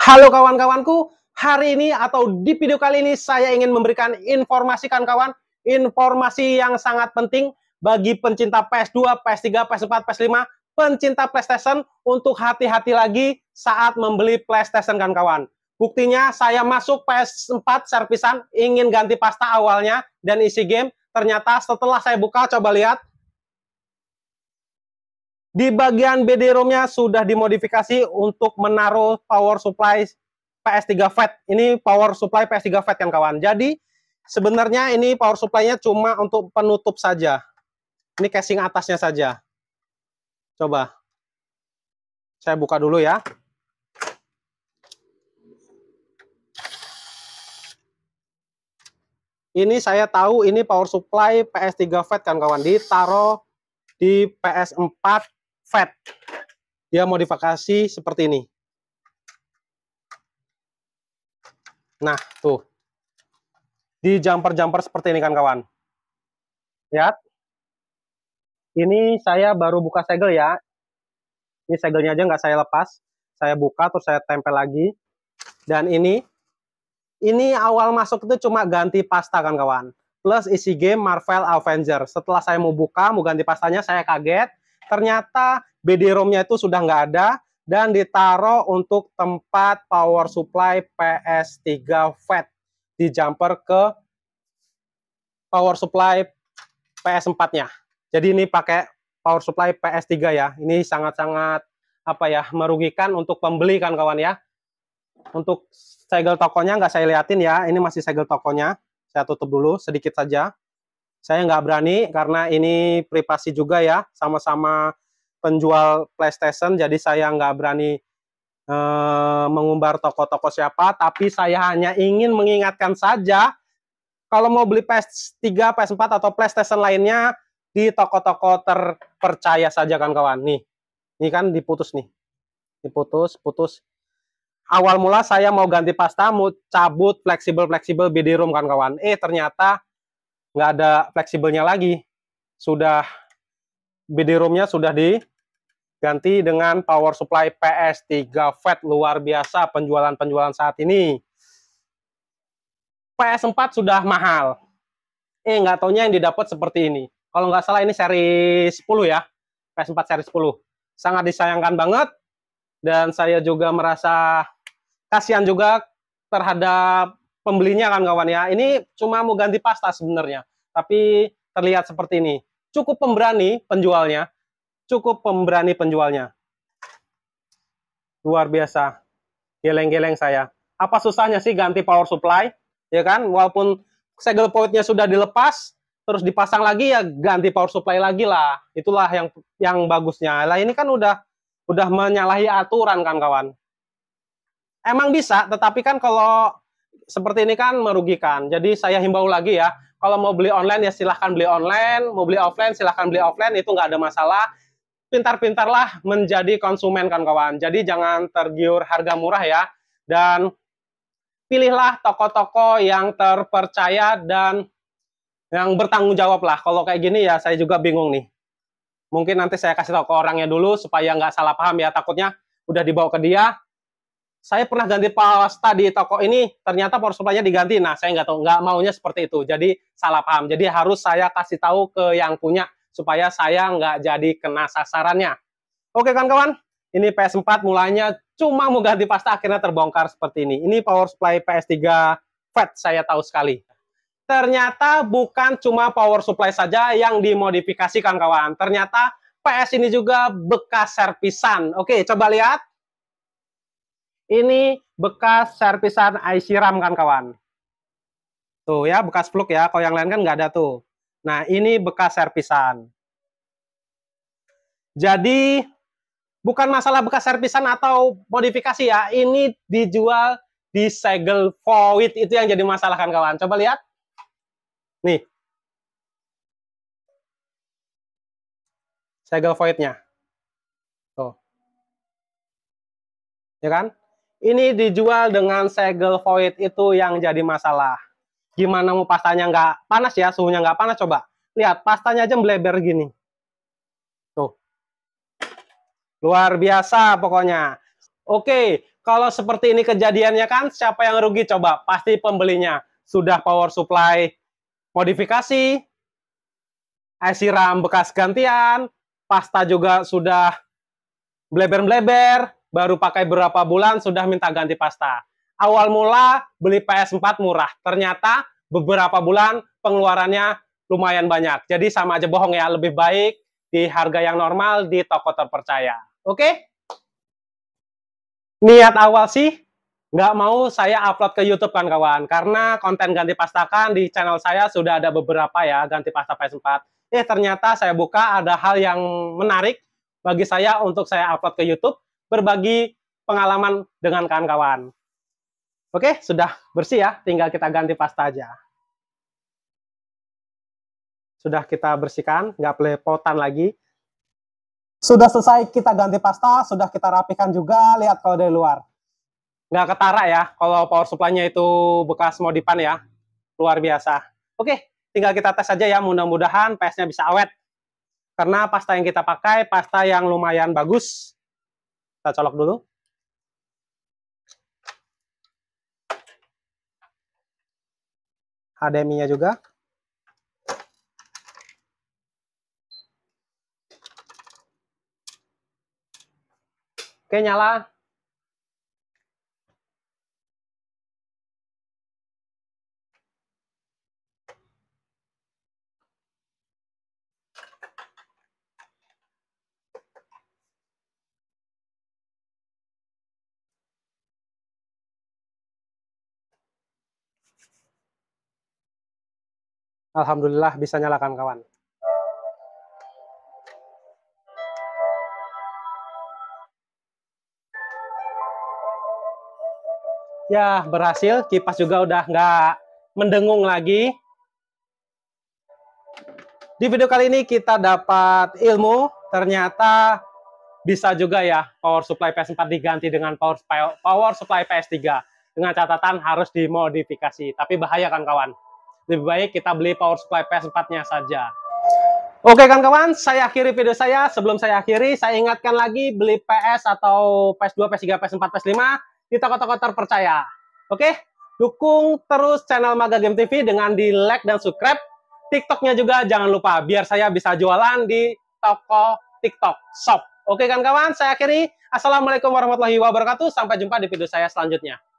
Halo kawan-kawanku, hari ini atau di video kali ini saya ingin memberikan informasi kan kawan, informasi yang sangat penting bagi pencinta PS2, PS3, PS4, PS5, pencinta PlayStation untuk hati-hati lagi saat membeli PlayStation kan kawan. Buktinya saya masuk PS4 servisan ingin ganti pasta awalnya dan isi game, ternyata setelah saya buka coba lihat di bagian BD ROM-nya sudah dimodifikasi untuk menaruh power supply PS3 FAT. Ini power supply PS3 FAT kan kawan. Jadi sebenarnya ini power supply-nya cuma untuk penutup saja. Ini casing atasnya saja. Coba. Saya buka dulu ya. Ini saya tahu ini power supply PS3 FAT kan kawan. Ditaruh di PS4 fat. Dia modifikasi seperti ini. Nah, tuh. Di jumper-jumper seperti ini kan kawan. Lihat. Ini saya baru buka segel ya. Ini segelnya aja nggak saya lepas. Saya buka terus saya tempel lagi. Dan ini ini awal masuk itu cuma ganti pasta kan kawan. Plus isi game Marvel Avenger. Setelah saya mau buka, mau ganti pastanya, saya kaget ternyata BD-ROM-nya itu sudah nggak ada dan ditaruh untuk tempat power supply PS3 FAT di jumper ke power supply PS4-nya. Jadi ini pakai power supply PS3 ya. Ini sangat-sangat apa ya merugikan untuk pembeli kan kawan ya. Untuk segel tokonya nggak saya liatin ya. Ini masih segel tokonya. Saya tutup dulu sedikit saja. Saya nggak berani karena ini privasi juga ya, sama-sama penjual PlayStation, jadi saya nggak berani e, mengumbar toko-toko siapa, tapi saya hanya ingin mengingatkan saja, kalau mau beli PS3, PS4, atau PlayStation lainnya, di toko-toko terpercaya saja kan kawan. Nih, ini kan diputus nih. Diputus, putus. Awal mula saya mau ganti pasta, mau cabut fleksibel-fleksibel BD room kan kawan. Eh ternyata nggak ada fleksibelnya lagi. Sudah bd roomnya sudah diganti dengan power supply PS3 fed luar biasa penjualan-penjualan saat ini. PS4 sudah mahal. Eh, nggak taunya yang didapat seperti ini. Kalau nggak salah ini seri 10 ya. PS4 seri 10. Sangat disayangkan banget. Dan saya juga merasa kasihan juga terhadap pembelinya kan kawan ya. Ini cuma mau ganti pasta sebenarnya, tapi terlihat seperti ini. Cukup pemberani penjualnya, cukup pemberani penjualnya. Luar biasa, geleng-geleng saya. Apa susahnya sih ganti power supply? Ya kan, walaupun segel pointnya sudah dilepas, terus dipasang lagi ya ganti power supply lagi lah. Itulah yang yang bagusnya. Lah ini kan udah udah menyalahi aturan kan kawan. Emang bisa, tetapi kan kalau seperti ini kan merugikan. Jadi saya himbau lagi ya, kalau mau beli online ya silahkan beli online, mau beli offline silahkan beli offline, itu nggak ada masalah. Pintar-pintarlah menjadi konsumen kan kawan. Jadi jangan tergiur harga murah ya. Dan pilihlah toko-toko yang terpercaya dan yang bertanggung jawab lah. Kalau kayak gini ya saya juga bingung nih. Mungkin nanti saya kasih tahu ke orangnya dulu supaya nggak salah paham ya. Takutnya udah dibawa ke dia, saya pernah ganti pasta di toko ini, ternyata power supply-nya diganti. Nah, saya nggak tahu, nggak maunya seperti itu. Jadi salah paham. Jadi harus saya kasih tahu ke yang punya supaya saya nggak jadi kena sasarannya. Oke kawan-kawan, ini PS4 mulanya cuma mau ganti pasta akhirnya terbongkar seperti ini. Ini power supply PS3 fat saya tahu sekali. Ternyata bukan cuma power supply saja yang dimodifikasi kawan-kawan. Ternyata PS ini juga bekas servisan. Oke, coba lihat ini bekas servisan IC RAM kan kawan. Tuh ya, bekas plug ya. Kalau yang lain kan nggak ada tuh. Nah, ini bekas servisan. Jadi, bukan masalah bekas servisan atau modifikasi ya. Ini dijual di segel void. Itu yang jadi masalah kan kawan. Coba lihat. Nih. Segel voidnya. Tuh. Ya kan? ini dijual dengan segel void itu yang jadi masalah. Gimana mau pastanya nggak panas ya, suhunya nggak panas coba. Lihat, pastanya aja meleber gini. Tuh. Luar biasa pokoknya. Oke, kalau seperti ini kejadiannya kan, siapa yang rugi coba? Pasti pembelinya. Sudah power supply modifikasi, air siram bekas gantian, pasta juga sudah bleber-bleber, baru pakai berapa bulan sudah minta ganti pasta. Awal mula beli PS4 murah, ternyata beberapa bulan pengeluarannya lumayan banyak. Jadi sama aja bohong ya, lebih baik di harga yang normal di toko terpercaya. Oke? Okay? Niat awal sih nggak mau saya upload ke YouTube kan kawan, karena konten ganti pasta kan di channel saya sudah ada beberapa ya ganti pasta PS4. Eh ternyata saya buka ada hal yang menarik bagi saya untuk saya upload ke YouTube berbagi pengalaman dengan kawan-kawan. Oke, sudah bersih ya, tinggal kita ganti pasta aja. Sudah kita bersihkan, nggak pelepotan lagi. Sudah selesai kita ganti pasta, sudah kita rapikan juga, lihat kalau dari luar. Nggak ketara ya, kalau power supply-nya itu bekas modifan ya. Luar biasa. Oke, tinggal kita tes aja ya, mudah-mudahan PS-nya bisa awet. Karena pasta yang kita pakai, pasta yang lumayan bagus, kita colok dulu. HDMI-nya juga. Oke, nyala. Alhamdulillah bisa nyalakan kawan. Ya, berhasil. Kipas juga udah nggak mendengung lagi. Di video kali ini kita dapat ilmu, ternyata bisa juga ya power supply PS4 diganti dengan power, power supply PS3. Dengan catatan harus dimodifikasi, tapi bahaya kan kawan? lebih baik kita beli power supply PS4-nya saja. Oke kawan-kawan, saya akhiri video saya. Sebelum saya akhiri, saya ingatkan lagi beli PS atau PS2, PS3, PS4, PS5 di toko-toko terpercaya. Oke, dukung terus channel Maga Game TV dengan di like dan subscribe. TikToknya juga jangan lupa, biar saya bisa jualan di toko TikTok Shop. Oke kawan-kawan, saya akhiri. Assalamualaikum warahmatullahi wabarakatuh. Sampai jumpa di video saya selanjutnya.